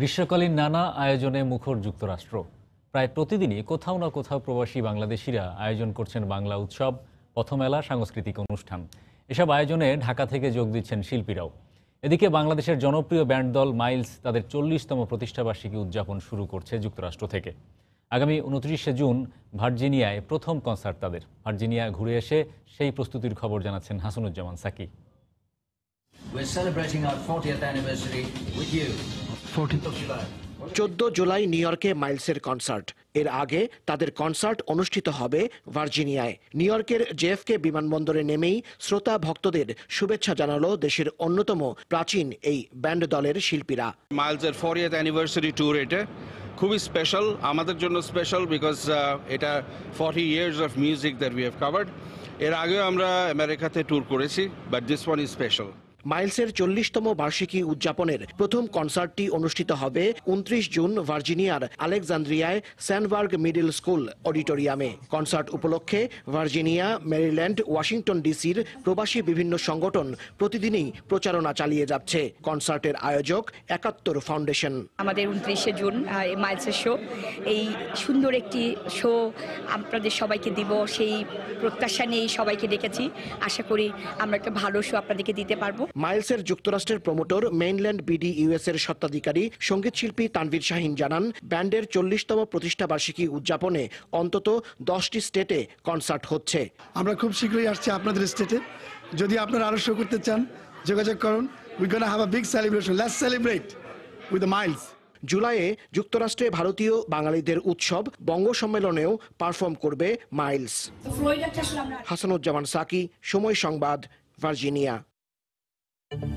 গ্রীষ্মকালীন নানা আয়োজনে মুখর যুক্তরাষ্ট্র প্রায় প্রতিদিনই কোথাও না কোথাও প্রবাসী বাংলাদেশিরা আয়োজন করছেন বাংলা উৎসব পথমেলা সাংস্কৃতিক অনুষ্ঠান এসব আয়োজনে ঢাকা থেকে যোগ দিচ্ছেন শিল্পীরাও এদিকে বাংলাদেশের জনপ্রিয় ব্যান্ড দল মাইলস তাদের চল্লিশতম প্রতিষ্ঠাবার্ষিকী উদযাপন শুরু করছে যুক্তরাষ্ট্র থেকে আগামী উনত্রিশে জুন ভার্জিনিয়ায় প্রথম কনসার্ট তাদের ভার্জিনিয়া ঘুরে এসে সেই প্রস্তুতির খবর জানাচ্ছেন Hasanuzzaman Saki We're celebrating our 40th anniversary with you. চোদ্দ জুলাই নিউ ইয়র্কে মাইলসের কনসার্ট এর আগে তাদের কনসার্ট অনুষ্ঠিত হবে ভার্জিনিয়ায় নিউ ইয়র্কের জেফকে বিমানবন্দরে নেমেই শ্রোতা ভক্তদের শুভেচ্ছা জানালো দেশের অন্যতম প্রাচীন এই ব্যান্ড দলের শিল্পীরা মাইলসের ফোর অ্যানিভার্সারি ট্যুর এটা খুবই স্পেশাল আমাদের জন্য স্পেশাল বিকজ এটা forty years of music that we have covered এর আগেও আমরা আমেরিকাতে ট্যুর করেছি but this one is special মাইলসের চল্লিশতম বার্ষিকী উদযাপনের প্রথম কনসার্টটি অনুষ্ঠিত হবে উনত্রিশ জুন ভার্জিনিয়ার আলেকজান্দ্রিয়ায় স্যানবার্গ মিডিল স্কুল অডিটোরিয়ামে কনসার্ট উপলক্ষে ভার্জিনিয়া মেরিল্যান্ড ওয়াশিংটন ডিসির প্রবাসী বিভিন্ন সংগঠন প্রতিদিনই প্রচারণা চালিয়ে যাচ্ছে কনসার্টের আয়োজক একাত্তর ফাউন্ডেশন আমাদের উনত্রিশে জুন মাইলসের শো এই সুন্দর একটি শো আপনাদের সবাইকে দিব সেই প্রত্যাশা নিয়েই সবাইকে ডেকেছি আশা করি আমরা একটা ভালো শো আপনাদেরকে দিতে পারবো মাইলসের যুক্তরাষ্ট্রের প্রমোটর মেইনল্যান্ড বিডি ইউএস এর সত্ত্বাধিকারী শিল্পী তানভীর শাহিন জানান ব্যান্ডের চল্লিশতম প্রতিষ্ঠাবার্ষিকী উদযাপনে অন্তত দশটি স্টেটে কনসার্ট হচ্ছে আমরা খুব শীঘ্রই আসছি আপনাদের স্টেটে যদি আপনারা আরো শো করতে চান যোগাযোগ করুন we gonna have a big celebration let's celebrate with Miles জুলাইয়ে যুক্তরাষ্ট্রে ভারতীয় বাঙালিদের উৎসব বঙ্গ সম্মেলনেও পারফর্ম করবে মাইলস হাসানুজ্জামান সাকি সময় সংবাদ ভার্জিনিয়া Thank you